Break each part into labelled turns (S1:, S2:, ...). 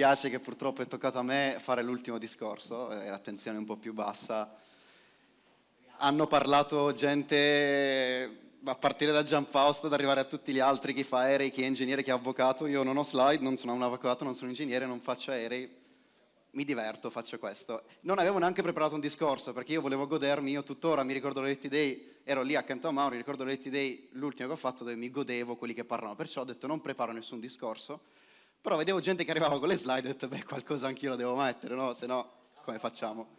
S1: dispiace che purtroppo è toccato a me fare l'ultimo discorso, eh, e l'attenzione è un po' più bassa. Hanno parlato gente a partire da Gianfausto ad arrivare a tutti gli altri, chi fa aerei, chi è ingegnere, chi è avvocato. Io non ho slide, non sono un avvocato, non sono ingegnere, non faccio aerei. Mi diverto, faccio questo. Non avevo neanche preparato un discorso perché io volevo godermi, io tuttora mi ricordo l'Elite Day, ero lì accanto a Mauro, ricordo l'Elite Day, l'ultimo che ho fatto dove mi godevo quelli che parlano, perciò ho detto non preparo nessun discorso però vedevo gente che arrivava con le slide e ho detto, beh, qualcosa anch'io lo devo mettere, no? Se no, come facciamo?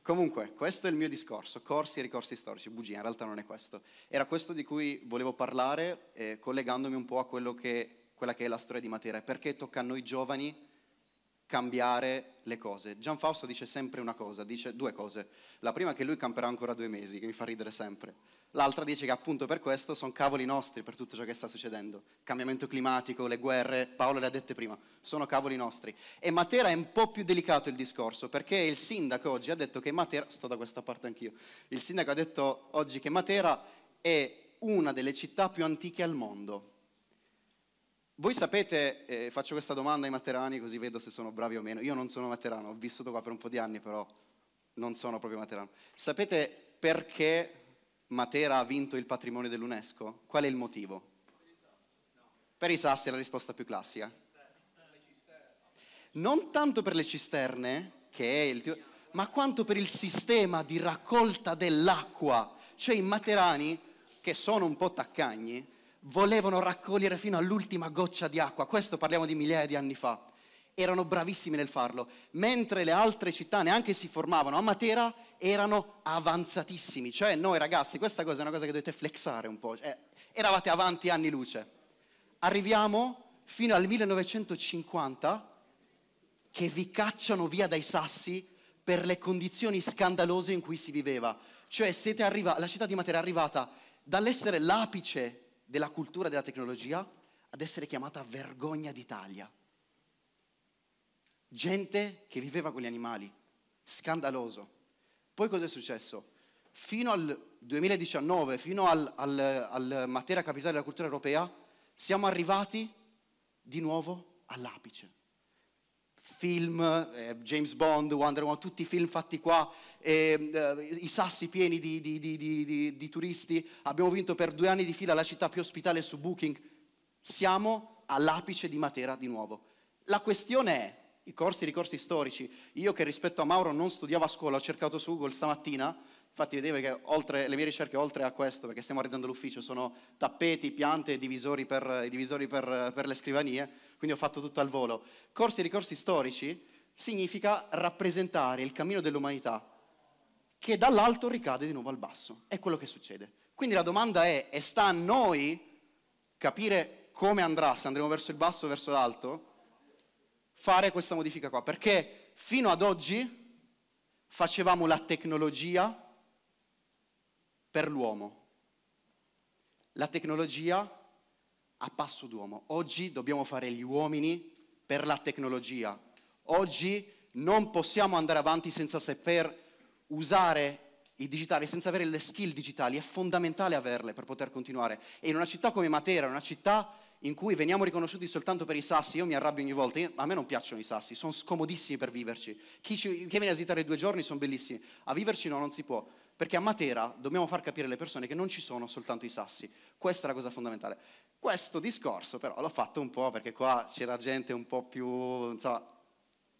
S1: Comunque, questo è il mio discorso, corsi e ricorsi storici, bugia, in realtà non è questo. Era questo di cui volevo parlare, eh, collegandomi un po' a che, quella che è la storia di Matera, perché tocca a noi giovani cambiare le cose. Gian Fausto dice sempre una cosa, dice due cose. La prima è che lui camperà ancora due mesi, che mi fa ridere sempre. L'altra dice che appunto per questo sono cavoli nostri per tutto ciò che sta succedendo. Cambiamento climatico, le guerre, Paolo le ha dette prima, sono cavoli nostri. E Matera è un po' più delicato il discorso, perché il sindaco oggi ha detto che Matera, sto da questa parte anch'io, il sindaco ha detto oggi che Matera è una delle città più antiche al mondo. Voi sapete, eh, faccio questa domanda ai materani così vedo se sono bravi o meno. Io non sono materano, ho vissuto qua per un po' di anni, però non sono proprio materano. Sapete perché Matera ha vinto il patrimonio dell'UNESCO? Qual è il motivo? Per i sassi è la risposta più classica. Non tanto per le cisterne, che è il più... ma quanto per il sistema di raccolta dell'acqua. Cioè i materani, che sono un po' taccagni, volevano raccogliere fino all'ultima goccia di acqua, questo parliamo di migliaia di anni fa, erano bravissimi nel farlo, mentre le altre città neanche si formavano, a Matera erano avanzatissimi, cioè noi ragazzi, questa cosa è una cosa che dovete flexare un po', cioè, eravate avanti anni luce. Arriviamo fino al 1950 che vi cacciano via dai sassi per le condizioni scandalose in cui si viveva. Cioè arriva- la città di Matera è arrivata dall'essere l'apice della cultura della tecnologia ad essere chiamata vergogna d'Italia. Gente che viveva con gli animali, scandaloso. Poi cosa è successo? Fino al 2019, fino al, al, al Matera Capitale della Cultura Europea, siamo arrivati di nuovo all'apice film, eh, James Bond, Wonder Woman, tutti i film fatti qua, eh, eh, i sassi pieni di, di, di, di, turisti, abbiamo vinto per due anni di fila la città più ospitale su Booking, siamo all'apice di Matera di nuovo. La questione è, i corsi, ricorsi storici, io che rispetto a Mauro non studiavo a scuola, ho cercato su Google stamattina, Infatti vedevo che oltre, le mie ricerche oltre a questo, perché stiamo arredando l'ufficio, sono tappeti, piante e divisori, per, divisori per, per le scrivanie, quindi ho fatto tutto al volo. Corsi e ricorsi storici significa rappresentare il cammino dell'umanità che dall'alto ricade di nuovo al basso. È quello che succede. Quindi la domanda è, e sta a noi capire come andrà, se andremo verso il basso o verso l'alto, fare questa modifica qua. Perché fino ad oggi facevamo la tecnologia per l'uomo. La tecnologia a passo d'uomo. Oggi dobbiamo fare gli uomini per la tecnologia. Oggi non possiamo andare avanti senza saper usare il digitale, senza avere le skill digitali. È fondamentale averle per poter continuare. E in una città come Matera, una città in cui veniamo riconosciuti soltanto per i sassi, io mi arrabbio ogni volta, io, a me non piacciono i sassi, sono scomodissimi per viverci. Chi, ci, chi viene a visitare due giorni sono bellissimi, a viverci no, non si può. Perché a Matera dobbiamo far capire alle persone che non ci sono soltanto i sassi. Questa è la cosa fondamentale. Questo discorso però l'ho fatto un po' perché qua c'era gente un po' più, insomma,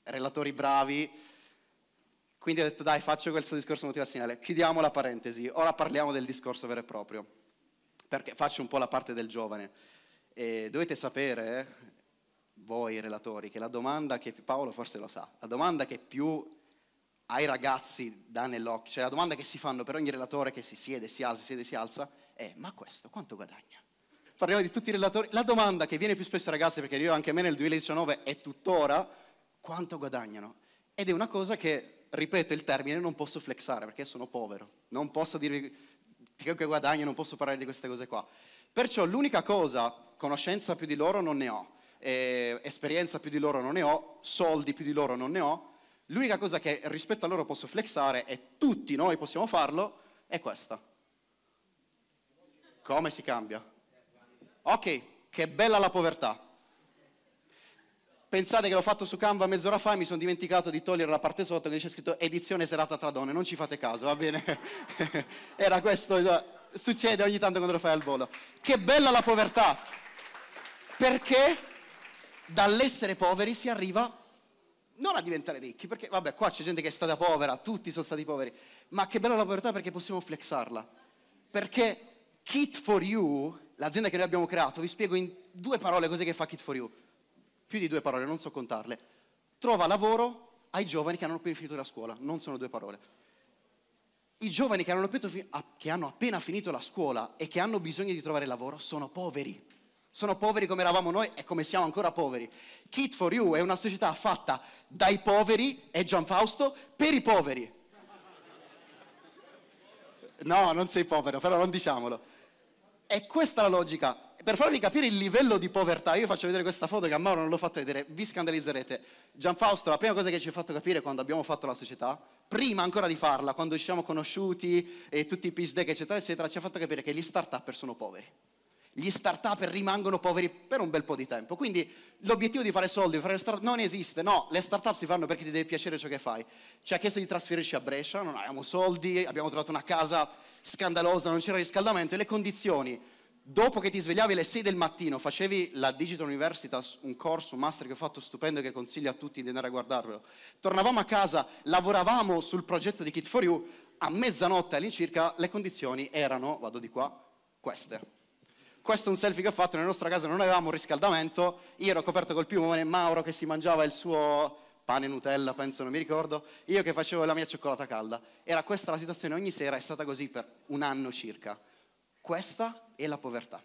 S1: relatori bravi, quindi ho detto dai faccio questo discorso motivazionale, chiudiamo la parentesi, ora parliamo del discorso vero e proprio, perché faccio un po' la parte del giovane. E dovete sapere, eh, voi relatori, che la domanda che Paolo forse lo sa, la domanda che più ai ragazzi da nell'occhio, cioè la domanda che si fanno per ogni relatore che si siede, si alza, si siede, si alza, è eh, ma questo quanto guadagna? Parliamo di tutti i relatori, la domanda che viene più spesso ai ragazzi, perché io anche a me nel 2019 è tuttora, quanto guadagnano? Ed è una cosa che, ripeto il termine, non posso flexare perché sono povero, non posso dirvi che guadagno, non posso parlare di queste cose qua. Perciò l'unica cosa, conoscenza più di loro non ne ho, eh, esperienza più di loro non ne ho, soldi più di loro non ne ho, L'unica cosa che rispetto a loro posso flexare e tutti noi possiamo farlo è questa. Come si cambia? Ok, che bella la povertà. Pensate che l'ho fatto su Canva mezz'ora fa e mi sono dimenticato di togliere la parte sotto che c'è scritto edizione serata tra donne, non ci fate caso, va bene? Era questo, eh, succede ogni tanto quando lo fai al volo. Che bella la povertà! Perché dall'essere poveri si arriva non a diventare ricchi, perché vabbè, qua c'è gente che è stata povera, tutti sono stati poveri, ma che bella la povertà perché possiamo flexarla. Perché Kit for You, l'azienda che noi abbiamo creato, vi spiego in due parole cose che fa Kit for You. Più di due parole, non so contarle. Trova lavoro ai giovani che hanno appena finito la scuola, non sono due parole. I giovani che hanno appena finito la scuola e che hanno bisogno di trovare lavoro sono poveri sono poveri come eravamo noi e come siamo ancora poveri. Kit for You è una società fatta dai poveri e Gian Fausto per i poveri. No, non sei povero, però non diciamolo. E questa è la logica. Per farvi capire il livello di povertà, io faccio vedere questa foto che a Mauro non l'ho fatta vedere, vi scandalizzerete. Gian Fausto, la prima cosa che ci ha fatto capire quando abbiamo fatto la società, prima ancora di farla, quando ci siamo conosciuti e tutti i pitch deck, eccetera, eccetera, ci ha fatto capire che gli start up sono poveri gli start-up rimangono poveri per un bel po' di tempo. Quindi l'obiettivo di fare soldi, fare start- non esiste, no, le start-up si fanno perché ti deve piacere ciò che fai. Ci ha chiesto di trasferirci a Brescia, non avevamo soldi, abbiamo trovato una casa scandalosa, non c'era riscaldamento e le condizioni, dopo che ti svegliavi alle 6 del mattino, facevi la Digital University, un corso, un master che ho fatto stupendo e che consiglio a tutti di andare a guardarlo, tornavamo a casa, lavoravamo sul progetto di Kit4U, a mezzanotte all'incirca le condizioni erano, vado di qua, queste. Questo è un selfie che ho fatto nella nostra casa, non avevamo un riscaldamento, io ero coperto col piumone, Mauro che si mangiava il suo pane Nutella, penso, non mi ricordo, io che facevo la mia cioccolata calda. Era questa la situazione ogni sera, è stata così per un anno circa. Questa è la povertà.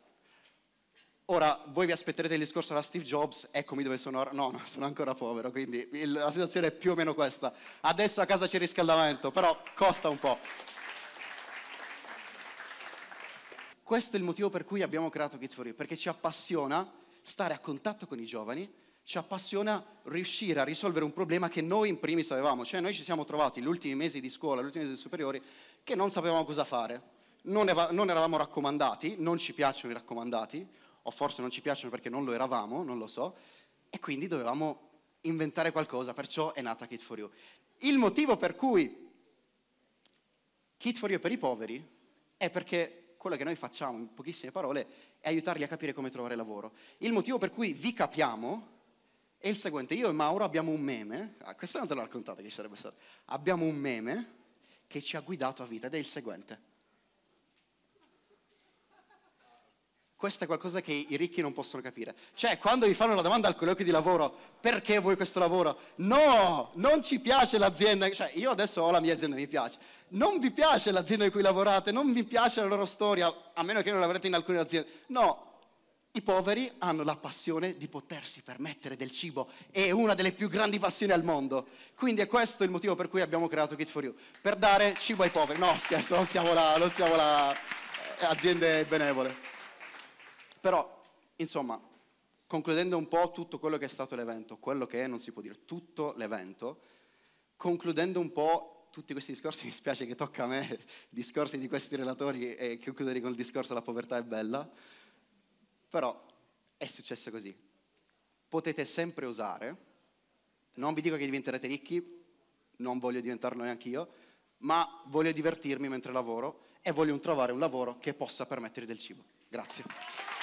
S1: Ora, voi vi aspetterete il discorso da Steve Jobs, eccomi dove sono ora. No, no, sono ancora povero, quindi la situazione è più o meno questa. Adesso a casa c'è riscaldamento, però costa un po'. Questo è il motivo per cui abbiamo creato Kit for You, perché ci appassiona stare a contatto con i giovani, ci appassiona riuscire a risolvere un problema che noi in primis avevamo, cioè noi ci siamo trovati gli ultimi mesi di scuola, gli ultimi mesi superiori, che non sapevamo cosa fare, non, eva- non eravamo raccomandati, non ci piacciono i raccomandati, o forse non ci piacciono perché non lo eravamo, non lo so, e quindi dovevamo inventare qualcosa, perciò è nata Kit for You. Il motivo per cui Kit for You per i poveri è perché quello che noi facciamo in pochissime parole è aiutarli a capire come trovare lavoro. Il motivo per cui vi capiamo è il seguente, io e Mauro abbiamo un meme, ah, questa non te l'ho raccontata che sarebbe stata, abbiamo un meme che ci ha guidato a vita ed è il seguente. Questo è qualcosa che i ricchi non possono capire. Cioè, quando vi fanno la domanda al colloquio di lavoro, perché vuoi questo lavoro? No, non ci piace l'azienda. Cioè, io adesso ho la mia azienda, mi piace. Non vi piace l'azienda in cui lavorate, non vi piace la loro storia, a meno che non lavorate in alcune aziende. No, i poveri hanno la passione di potersi permettere del cibo, è una delle più grandi passioni al mondo. Quindi è questo il motivo per cui abbiamo creato Kit for You, per dare cibo ai poveri. No, scherzo, non siamo là, non siamo là eh, aziende benevole. Però, insomma, concludendo un po' tutto quello che è stato l'evento, quello che è, non si può dire, tutto l'evento, concludendo un po' tutti questi discorsi, mi spiace che tocca a me, discorsi di questi relatori e chiudere con il discorso la povertà è bella, però è successo così. Potete sempre usare, non vi dico che diventerete ricchi, non voglio diventarlo neanche io, ma voglio divertirmi mentre lavoro e voglio trovare un lavoro che possa permettere del cibo. Grazie.